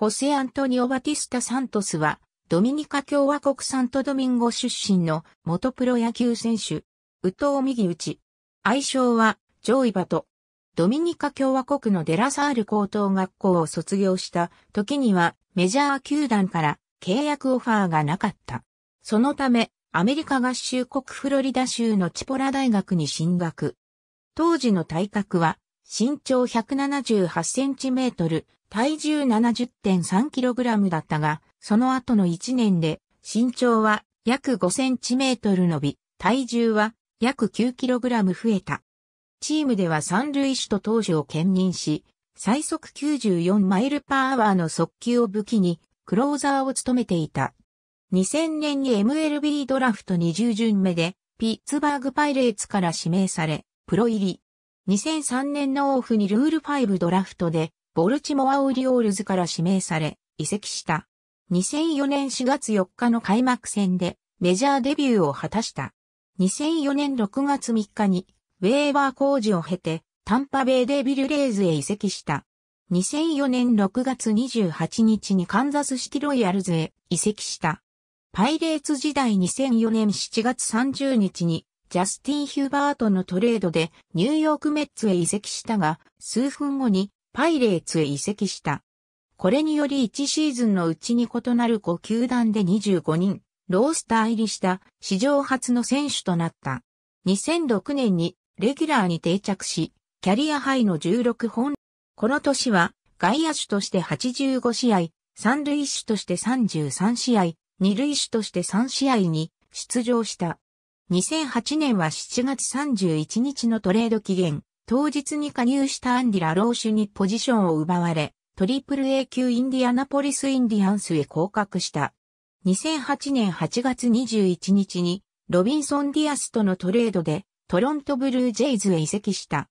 ホセ・アントニオ・バティスタ・サントスは、ドミニカ共和国サントドミンゴ出身の元プロ野球選手、ウトウ・ミギウチ。愛称は、ジョイバト。ドミニカ共和国のデラサール高等学校を卒業した時にはメジャー球団から契約オファーがなかった。そのため、アメリカ合衆国フロリダ州のチポラ大学に進学。当時の体格は身長178センチメートル、体重 70.3kg だったが、その後の1年で身長は約 5cm 伸び、体重は約 9kg 増えた。チームでは三塁手と投手を兼任し、最速94マイルパーアワーの速球を武器に、クローザーを務めていた。2000年に MLB ドラフト20巡目で、ピッツバーグパイレーツから指名され、プロ入り。2003年のオフにルール5ドラフトで、ボルチモア・オリオールズから指名され、移籍した。2004年4月4日の開幕戦でメジャーデビューを果たした。2004年6月3日にウェーバー工事を経てタンパベイデビルレーズへ移籍した。2004年6月28日にカンザスシティロイヤルズへ移籍した。パイレーツ時代2004年7月30日にジャスティン・ヒューバートのトレードでニューヨークメッツへ移籍したが、数分後にパイレーツへ移籍した。これにより1シーズンのうちに異なる5球団で25人、ロースター入りした史上初の選手となった。2006年にレギュラーに定着し、キャリアハイの16本。この年は外野手として85試合、三塁手として33試合、二塁手として3試合に出場した。2008年は7月31日のトレード期限、当日に加入したアンディ・ラローシュにポジションを奪われ、トリプル A 級インディアナポリス・インディアンスへ降格した。2008年8月21日に、ロビンソン・ディアスとのトレードで、トロントブルージェイズへ移籍した。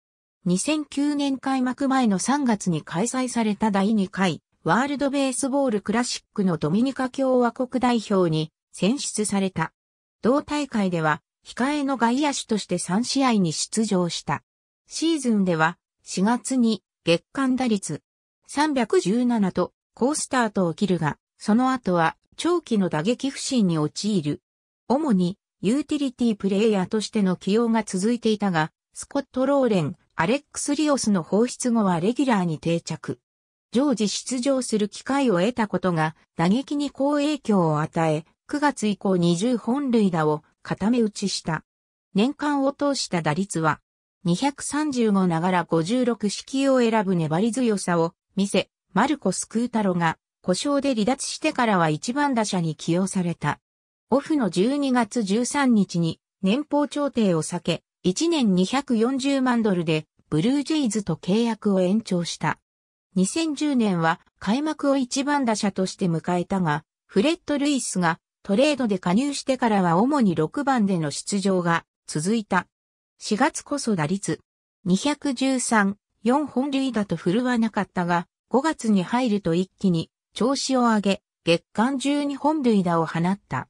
2009年開幕前の3月に開催された第2回、ワールドベースボールクラシックのドミニカ共和国代表に選出された。同大会では、控えの外野手として3試合に出場した。シーズンでは4月に月間打率317と高スタートを切るが、その後は長期の打撃不振に陥る。主にユーティリティプレイヤーとしての起用が続いていたが、スコット・ローレン、アレックス・リオスの放出後はレギュラーに定着。常時出場する機会を得たことが打撃に好影響を与え、9月以降20本塁打を固め打ちした。年間を通した打率は235ながら56式を選ぶ粘り強さを見せ、マルコス・クータロが故障で離脱してからは一番打者に起用された。オフの12月13日に年俸調停を避け、1年240万ドルでブルージェイズと契約を延長した。2010年は開幕を一番打者として迎えたが、フレッド・ルイスがトレードで加入してからは主に6番での出場が続いた。4月こそ打率213、4本塁打と振るわなかったが、5月に入ると一気に調子を上げ、月間12本塁打を放った。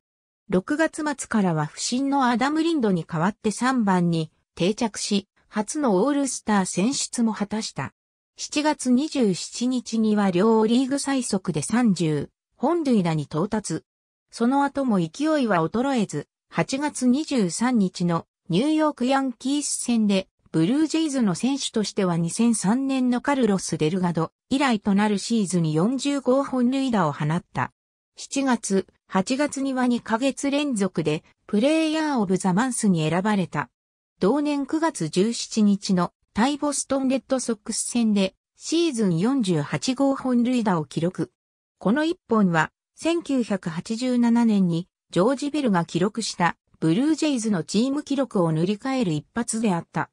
6月末からは不審のアダム・リンドに代わって3番に定着し、初のオールスター選出も果たした。7月27日には両リーグ最速で30、本塁打に到達。その後も勢いは衰えず、8月23日のニューヨークヤンキース戦で、ブルージェイズの選手としては2003年のカルロス・デルガド以来となるシーズンに45本塁打を放った。7月、8月には2ヶ月連続でプレイヤーオブザマンスに選ばれた。同年9月17日のタイ・ボストンレッドソックス戦でシーズン48号本塁打を記録。この1本は1987年にジョージ・ベルが記録したブルージェイズのチーム記録を塗り替える一発であった。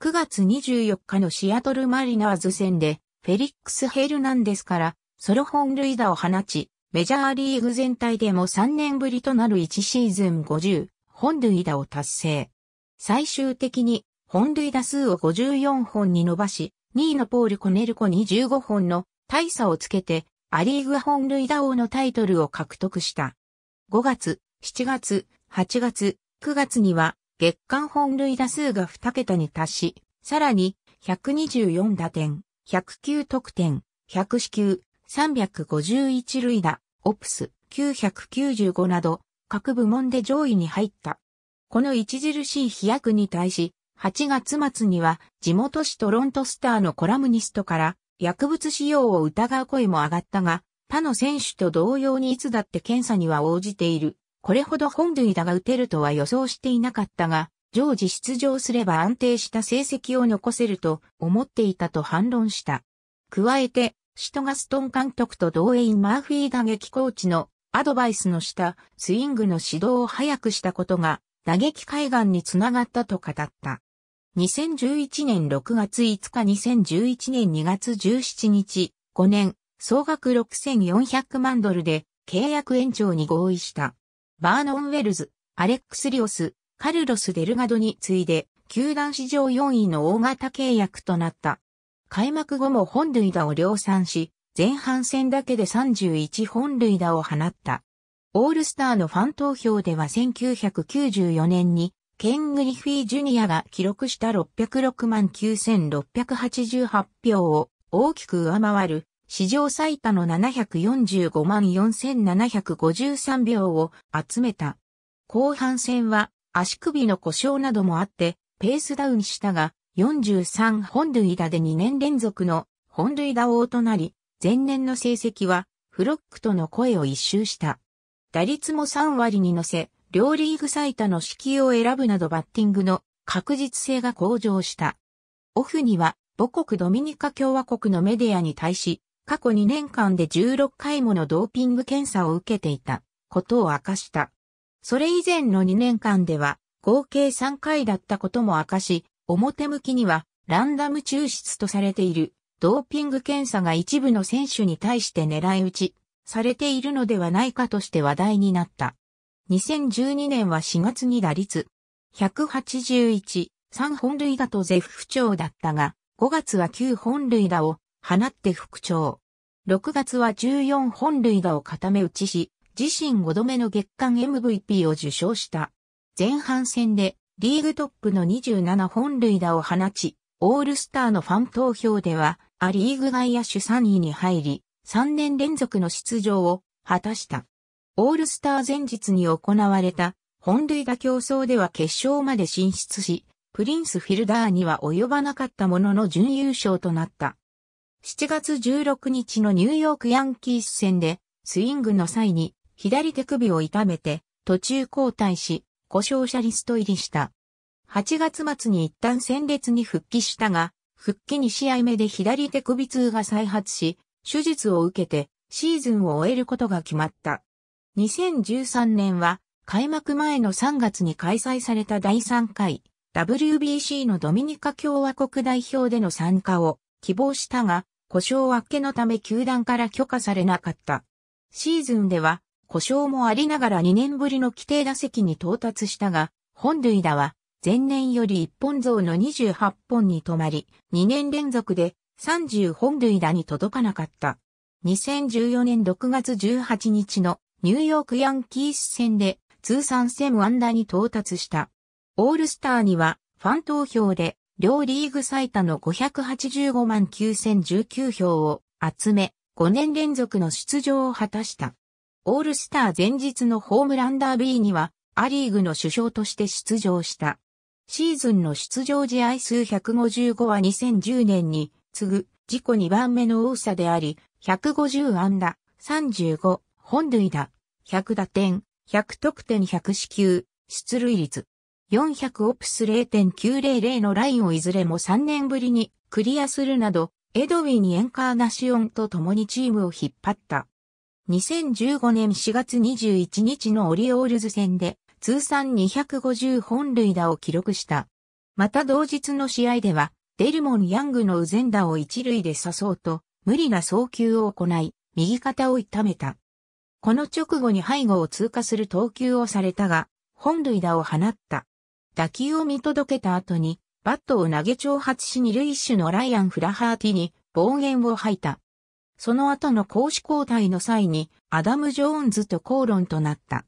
9月24日のシアトルマリナーズ戦で、フェリックス・ヘルナンデスからソロ本塁打を放ち、メジャーリーグ全体でも3年ぶりとなる1シーズン50本塁打を達成。最終的に本塁打数を54本に伸ばし、2位のポール・コネルコに15本の大差をつけて、アリーグ本塁打王のタイトルを獲得した。5月、7月、8月、9月には月間本類打数が2桁に達し、さらに124打点、109得点、100四球、351塁打、オプス995など、各部門で上位に入った。この著しい飛躍に対し、8月末には地元市トロントスターのコラムニストから薬物使用を疑う声も上がったが、他の選手と同様にいつだって検査には応じているこれほど本塁打が打てるとは予想していなかったが、常時出場すれば安定した成績を残せると思っていたと反論した。加えて、シトガストン監督と同ーエイン・マーフィー打撃コーチのアドバイスの下、スイングの指導を早くしたことが打撃海岸につながったと語った。2011年6月5日2011年2月17日、5年、総額6400万ドルで契約延長に合意した。バーノン・ウェルズ、アレックス・リオス、カルロス・デルガドに次いで、球団史上4位の大型契約となった。開幕後も本塁打を量産し、前半戦だけで31本塁打を放った。オールスターのファン投票では1994年に、ケン・グリフィー・ジュニアが記録した606万9688票を大きく上回る史上最多の745万4753秒を集めた。後半戦は足首の故障などもあってペースダウンしたが43本塁打で2年連続の本塁打王となり、前年の成績はフロックとの声を一周した。打率も3割に乗せ、両リーグ最多の指揮を選ぶなどバッティングの確実性が向上した。オフには母国ドミニカ共和国のメディアに対し、過去2年間で16回ものドーピング検査を受けていたことを明かした。それ以前の2年間では合計3回だったことも明かし、表向きにはランダム抽出とされているドーピング検査が一部の選手に対して狙い撃ちされているのではないかとして話題になった。2012年は4月に打率181、3本塁打と絶不調だったが、5月は9本塁打を放って復調。6月は14本塁打を固め打ちし、自身5度目の月間 MVP を受賞した。前半戦でリーグトップの27本塁打を放ち、オールスターのファン投票では、ア・リーグ外野手3位に入り、3年連続の出場を果たした。オールスター前日に行われた本塁打競争では決勝まで進出し、プリンスフィルダーには及ばなかったものの準優勝となった。7月16日のニューヨークヤンキース戦で、スイングの際に、左手首を痛めて、途中交代し、故障者リスト入りした。8月末に一旦戦列に復帰したが、復帰2試合目で左手首痛が再発し、手術を受けてシーズンを終えることが決まった。2013年は開幕前の3月に開催された第3回 WBC のドミニカ共和国代表での参加を希望したが故障明けのため球団から許可されなかった。シーズンでは、故障もありながら2年ぶりの規定打席に到達したが、本塁打は前年より1本増の28本に止まり、2年連続で30本塁打に届かなかった。2014年6月18日のニューヨークヤンキース戦で通算1000安打に到達した。オールスターにはファン投票で両リーグ最多の585万9019票を集め、5年連続の出場を果たした。オールスター前日のホームランダービーには、アリーグの首相として出場した。シーズンの出場試合数155は2010年に次ぐ自己2番目の多さであり、150安打、35、本塁打、100打点、100得点100支給、出塁率、400オプス0.900のラインをいずれも3年ぶりにクリアするなど、エドウィン・エンカーナシオンと共にチームを引っ張った。2015年4月21日のオリオールズ戦で通算250本塁打を記録した。また同日の試合では、デルモン・ヤングのウゼンダを一塁で刺そうと、無理な送球を行い、右肩を痛めた。この直後に背後を通過する投球をされたが、本塁打を放った。打球を見届けた後に、バットを投げ挑発し二塁手のライアン・フラハーティに暴言を吐いた。その後の講師交代の際に、アダム・ジョーンズと口論となった。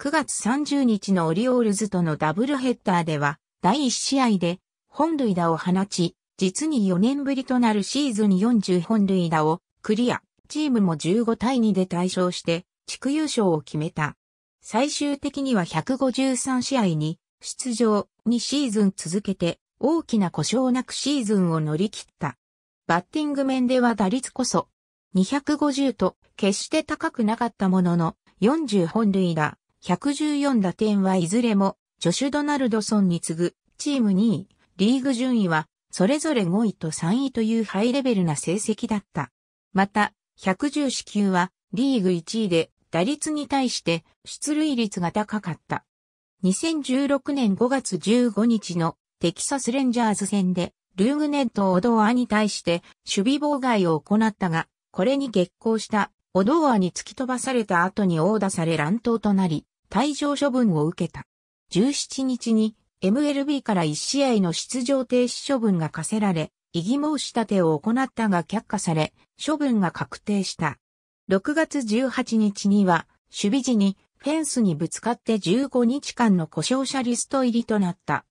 9月30日のオリオールズとのダブルヘッダーでは、第1試合で本塁打を放ち、実に4年ぶりとなるシーズン40本塁打をクリア、チームも15対2で対勝して、地区優勝を決めた。最終的には153試合に出場2シーズン続けて大きな故障なくシーズンを乗り切った。バッティング面では打率こそ250と決して高くなかったものの40本塁打、114打点はいずれもジョシュ・ドナルドソンに次ぐチーム2位、リーグ順位はそれぞれ5位と3位というハイレベルな成績だった。また、110支球はリーグ1位で打率に対して出塁率が高かった。2016年5月15日のテキサスレンジャーズ戦でルーグネット・オドアに対して守備妨害を行ったが、これに激行したオドアに突き飛ばされた後に殴打され乱闘となり、退場処分を受けた。17日に MLB から1試合の出場停止処分が課せられ、異議申し立てを行ったが却下され、処分が確定した。6月18日には、守備時にフェンスにぶつかって15日間の故障者リスト入りとなった。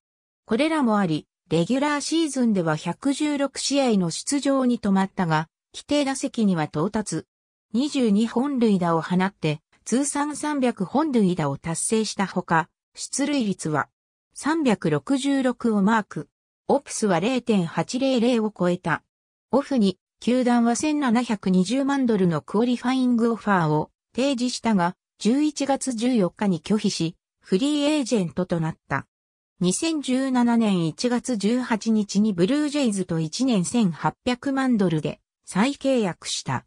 これらもあり、レギュラーシーズンでは116試合の出場に止まったが、規定打席には到達。22本塁打を放って、通算300本塁打を達成したほか、出塁率は366をマーク。オプスは0.800を超えた。オフに、球団は1720万ドルのクオリファイングオファーを提示したが、11月14日に拒否し、フリーエージェントとなった。2017年1月18日にブルージェイズと1年1800万ドルで再契約した。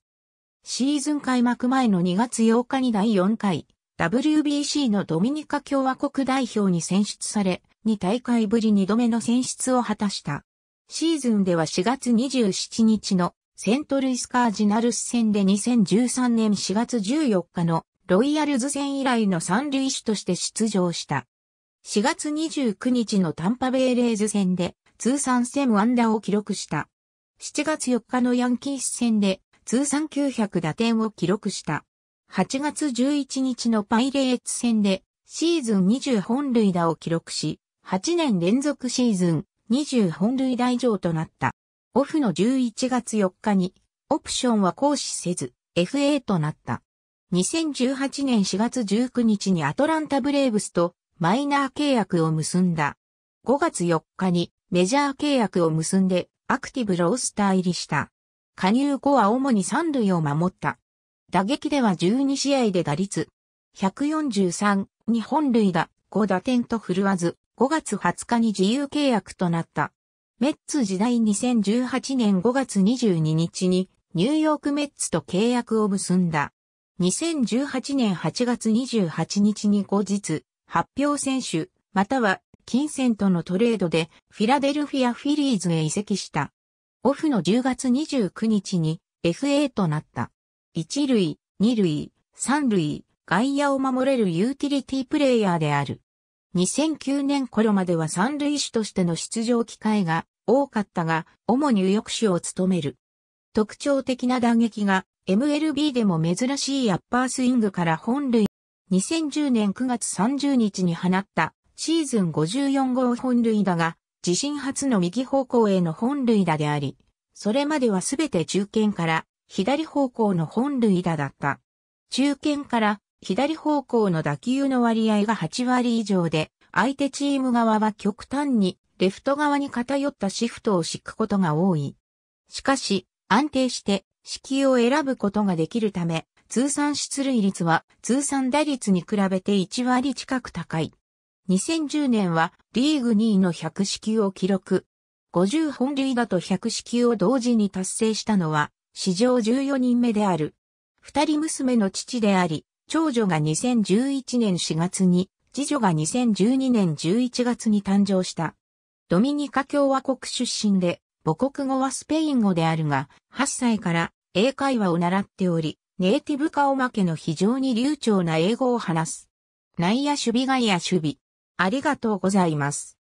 シーズン開幕前の2月8日に第4回 WBC のドミニカ共和国代表に選出され、2大会ぶり2度目の選出を果たした。シーズンでは4月27日のセントルイスカージナルス戦で2013年4月14日のロイヤルズ戦以来の三塁手として出場した。4月29日のタンパベイレーズ戦で通算1000安打を記録した。7月4日のヤンキース戦で通算900打点を記録した。8月11日のパイレーツ戦でシーズン20本塁打を記録し、8年連続シーズン20本塁打以上となった。オフの11月4日にオプションは行使せず FA となった。2018年4月19日にアトランタブレーブスとマイナー契約を結んだ。5月4日にメジャー契約を結んでアクティブロースター入りした。加入後は主に三塁を守った。打撃では12試合で打率143に本塁打5打点と振るわず5月20日に自由契約となった。メッツ時代2018年5月22日にニューヨークメッツと契約を結んだ。2018年8月28日に後日、発表選手、または金銭とのトレードでフィラデルフィア・フィリーズへ移籍した。オフの10月29日に FA となった。1塁、2塁、3塁、外野を守れるユーティリティプレイヤーである。2009年頃までは三塁手としての出場機会が多かったが、主に右翼手を務める。特徴的な打撃が MLB でも珍しいアッパースイングから本塁。2010年9月30日に放ったシーズン54号本塁打が自身初の右方向への本塁打であり、それまではすべて中堅から左方向の本塁打だった。中堅から左方向の打球の割合が8割以上で、相手チーム側は極端にレフト側に偏ったシフトを敷くことが多い。しかし、安定して式を選ぶことができるため、通算出塁率は通算打率に比べて1割近く高い。2010年はリーグ2位の100四球を記録。50本塁打と100四球を同時に達成したのは史上14人目である。二人娘の父であり、長女が2011年4月に、次女が2012年11月に誕生した。ドミニカ共和国出身で、母国語はスペイン語であるが、8歳から英会話を習っており、ネイティブ化おまけの非常に流暢な英語を話す。内野守備外野守備。ありがとうございます。